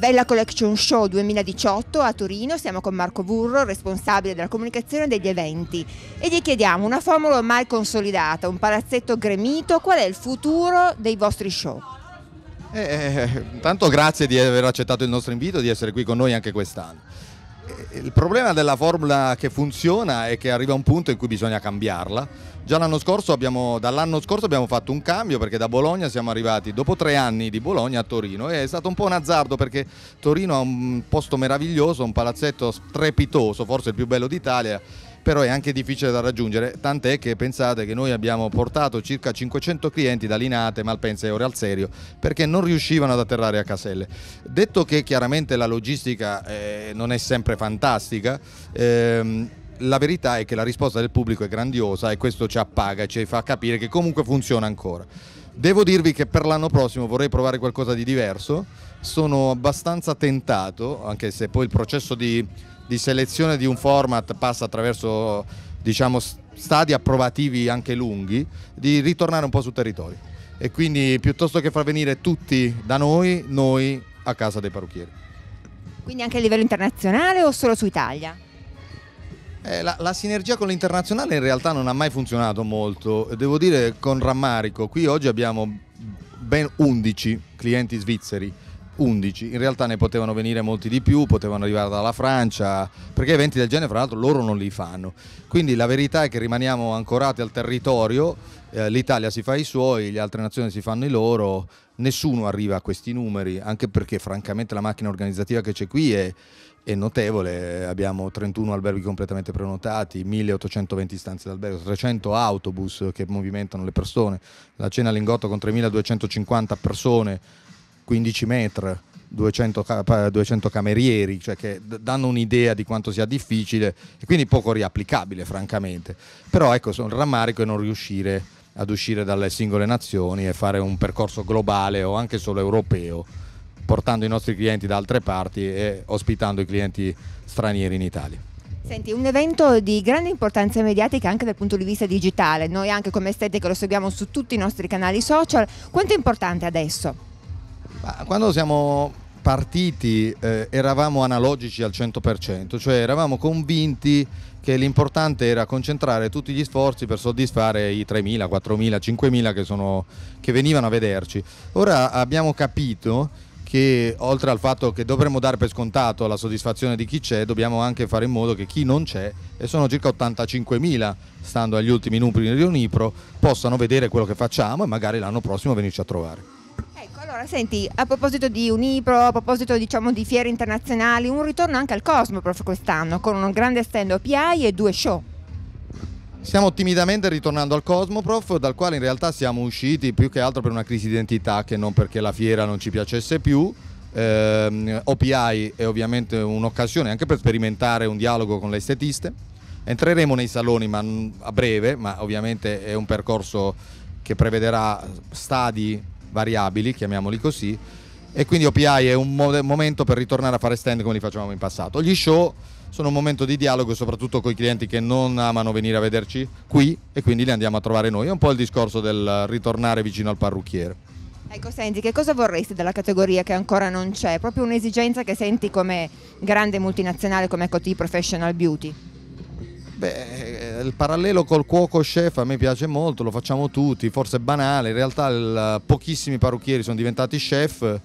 Bella Collection Show 2018 a Torino, siamo con Marco Burro, responsabile della comunicazione degli eventi e gli chiediamo una formula ormai consolidata, un palazzetto gremito, qual è il futuro dei vostri show? Eh, eh, eh tanto grazie di aver accettato il nostro invito e di essere qui con noi anche quest'anno il problema della formula che funziona è che arriva un punto in cui bisogna cambiarla. Già l'anno scorso abbiamo, dall'anno scorso abbiamo fatto un cambio perché da Bologna siamo arrivati dopo tre anni di Bologna a Torino e è stato un po' un azzardo perché Torino ha un posto meraviglioso, un palazzetto strepitoso, forse il più bello d'Italia però è anche difficile da raggiungere, tant'è che pensate che noi abbiamo portato circa 500 clienti da Linate, Malpensa e Oreal Serio perché non riuscivano ad atterrare a Caselle. Detto che chiaramente la logistica eh, non è sempre fantastica, ehm, la verità è che la risposta del pubblico è grandiosa e questo ci appaga, ci fa capire che comunque funziona ancora. Devo dirvi che per l'anno prossimo vorrei provare qualcosa di diverso, sono abbastanza tentato, anche se poi il processo di di selezione di un format passa attraverso diciamo, stadi approvativi anche lunghi, di ritornare un po' sul territorio. E quindi piuttosto che far venire tutti da noi, noi a casa dei parrucchieri. Quindi anche a livello internazionale o solo su Italia? Eh, la, la, sinergia con l'internazionale in realtà non ha mai funzionato molto, devo dire con rammarico. Qui oggi abbiamo ben 11 clienti svizzeri 11, in realtà ne potevano venire molti di più, potevano arrivare dalla Francia, perché eventi del genere fra l'altro loro non li fanno. Quindi la verità è che rimaniamo ancorati al territorio, eh, l'Italia si fa i suoi, le altre nazioni si fanno i loro, nessuno arriva a questi numeri, anche perché francamente la macchina organizzativa che c'è qui è, è notevole, abbiamo 31 alberghi completamente prenotati, 1820 stanze d'albergo, 300 autobus che movimentano le persone, la cena all'ingotto con 3250 persone 15 metri, 200, 200, camerieri, cioè che danno un'idea di quanto sia difficile e quindi poco riapplicabile francamente. Però ecco, sono rammarico di non riuscire ad uscire dalle singole nazioni e fare un percorso globale o anche solo europeo, portando i nostri clienti da altre parti e ospitando i clienti stranieri in Italia. Senti, un evento di grande importanza mediatica anche dal punto di vista digitale, noi anche come estetica lo seguiamo su tutti i nostri canali social, quanto è importante adesso? Ma quando siamo partiti eh, eravamo analogici al 100%, cioè eravamo convinti che l'importante era concentrare tutti gli sforzi per soddisfare i 3.000, 4.000, 5.000 che, sono, che venivano a vederci. Ora abbiamo capito che oltre al fatto che dovremmo dare per scontato la soddisfazione di chi c'è, dobbiamo anche fare in modo che chi non c'è, e sono circa 85.000 stando agli ultimi numeri di Unipro, possano vedere quello che facciamo e magari l'anno prossimo venirci a trovare. Allora, senti, a proposito di Unipro, a proposito diciamo di fiere internazionali, un ritorno anche al Cosmo proprio quest'anno, con un grande stand OPI e due show. Stiamo timidamente ritornando al Cosmoprof, dal quale in realtà siamo usciti più che altro per una crisi di identità che non perché la fiera non ci piacesse più. Eh, OPI è ovviamente un'occasione anche per sperimentare un dialogo con le estetiste. Entreremo nei saloni ma a breve, ma ovviamente è un percorso che prevederà stadi variabili, chiamiamoli così, e quindi OPI è un mo- momento per ritornare a fare stand come li facevamo in passato. Gli show sono un momento di dialogo soprattutto con i clienti che non amano venire a vederci qui e quindi li andiamo a trovare noi. È un po' il discorso del ritornare vicino al parrucchiere. Ecco, senti, che cosa vorresti della categoria che ancora non c'è? Proprio un'esigenza che senti come grande multinazionale come Coty Professional Beauty? Beh, il parallelo col cuoco chef a me piace molto, lo facciamo tutti, forse è banale, in realtà il, pochissimi parrucchieri sono diventati chef,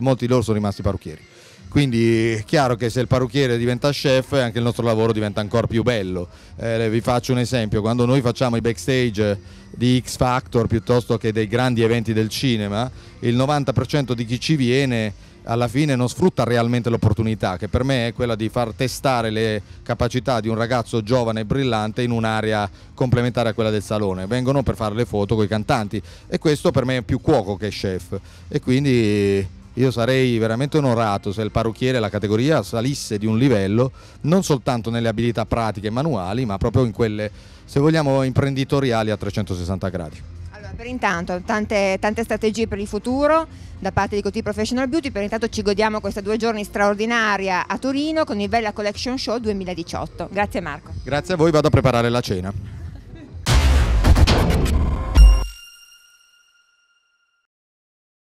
molti di loro sono rimasti parrucchieri. Quindi è chiaro che se il parrucchiere diventa chef anche il nostro lavoro diventa ancora più bello. Eh, vi faccio un esempio, quando noi facciamo i backstage di X Factor piuttosto che dei grandi eventi del cinema, il 90% di chi ci viene alla fine non sfrutta realmente l'opportunità, che per me è quella di far testare le capacità di un ragazzo giovane e brillante in un'area complementare a quella del salone. Vengono per fare le foto con i cantanti e questo per me è più cuoco che chef. E quindi io sarei veramente onorato se il parrucchiere e la categoria salisse di un livello non soltanto nelle abilità pratiche e manuali, ma proprio in quelle, se vogliamo, imprenditoriali a 360 gradi. Allora, per intanto tante, tante, strategie per il futuro da parte di Coty Professional Beauty, per intanto ci godiamo questa due giorni straordinaria a Torino con il Bella Collection Show 2018. Grazie Marco. Grazie a voi, vado a preparare la cena.